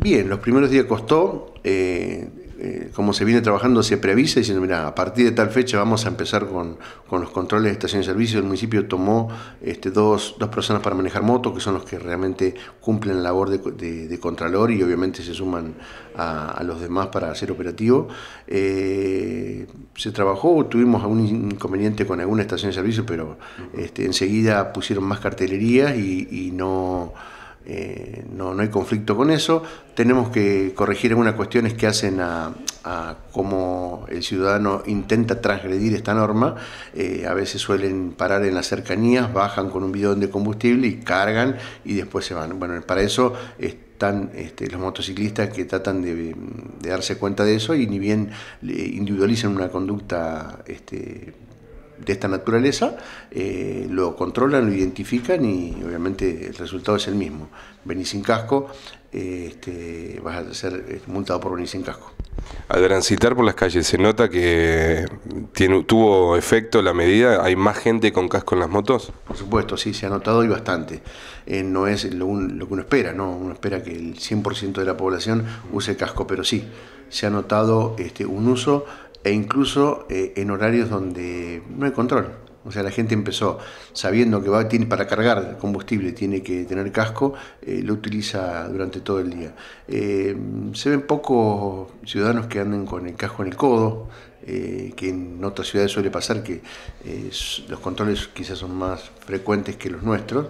Bien, los primeros días costó, eh, eh, como se viene trabajando, se preavisa diciendo, mira, a partir de tal fecha vamos a empezar con, los controles de estación de servicio. El municipio tomó este, dos, personas para manejar motos, que son los que realmente cumplen la labor de, de, contralor y obviamente se suman a, los demás para hacer operativo. Eh, se trabajó, tuvimos algún inconveniente con alguna estación de servicio, pero este, enseguida pusieron más cartelerías y no eh, no, no, hay conflicto con eso. Tenemos que corregir algunas cuestiones que hacen a, cómo el ciudadano intenta transgredir esta norma. Eh, a veces suelen parar en las cercanías, bajan con un bidón de combustible y cargan y después se van. Bueno, para eso... están este, los motociclistas que tratan de, darse cuenta de eso y ni bien individualizan una conducta este, de esta naturaleza, eh, lo controlan, lo identifican y obviamente el resultado es el mismo. Venís sin casco, eh, este, vas a ser eh, multado por venir sin casco. Al transitar por las calles se nota que tiene, tuvo efecto la medida, hay más gente con casco en las motos. Por supuesto, sí, se ha notado y bastante. no es lo, que uno espera, ¿no? Uno espera que el 100% de la población use casco, pero sí, se ha notado este, un uso e incluso eh, en horarios donde no hay control. O sea, la gente empezó sabiendo que va, para cargar combustible tiene que tener casco, eh, lo utiliza durante todo el día. Eh, se ven pocos ciudadanos que andan con el casco en el codo, eh, que en otras ciudades suele pasar que los controles quizás son más frecuentes que los nuestros,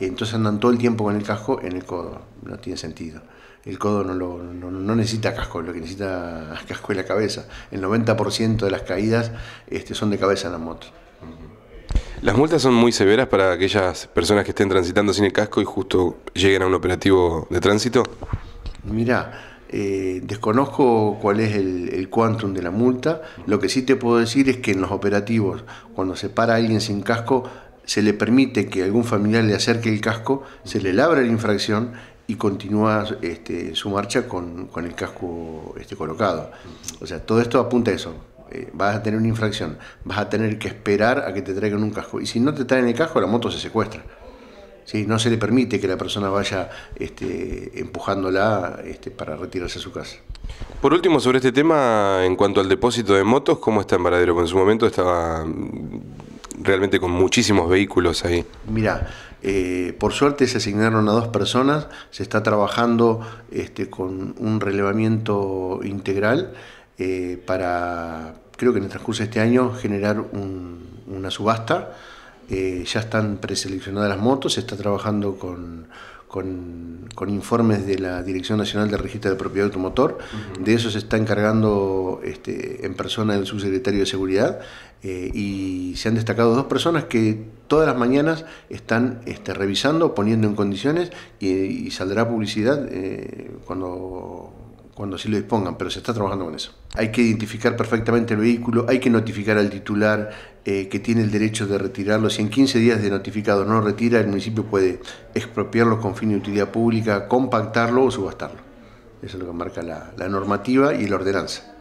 entonces andan todo el tiempo con el casco en el codo, no tiene sentido el codo no, lo, no, necesita casco, lo que necesita casco es la cabeza. El 90% de las caídas este, son de cabeza en la moto. Las multas son muy severas para aquellas personas que estén transitando sin el casco y justo lleguen a un operativo de tránsito. Mira, eh, desconozco cuál es el, el, quantum de la multa. Lo que sí te puedo decir es que en los operativos, cuando se para alguien sin casco, se le permite que algún familiar le acerque el casco, se le labra la infracción y continúa este, su marcha con, el casco este, colocado. O sea, todo esto apunta a eso. Eh, vas a tener una infracción, vas a tener que esperar a que te traigan un casco. Y si no te traen el casco, la moto se secuestra. No se le permite que la persona vaya este, empujándola este, para retirarse a su casa. Por último, sobre este tema, en cuanto al depósito de motos, ¿cómo está en Varadero? en su momento estaba mm, realmente con muchísimos vehículos ahí. Mira, eh, por suerte se asignaron a dos personas, se está trabajando este, con un relevamiento integral eh, para, creo que en el transcurso de este año, generar una subasta. Eh, ya están preseleccionadas las motos, se está trabajando con, informes de la Dirección Nacional de Registro de Propiedad Automotor. De eso se está encargando este, en persona el subsecretario de Seguridad. Eh, y se han destacado dos personas que todas las mañanas están este, revisando, poniendo en condiciones y, saldrá publicidad cuando, cuando así lo dispongan, pero se está trabajando con eso hay que identificar perfectamente el vehículo, hay que notificar al titular eh, que tiene el derecho de retirarlo. Si en 15 días de notificado no retira, el municipio puede expropiarlo con fin de utilidad pública, compactarlo o subastarlo. Eso es lo que marca la normativa y la ordenanza.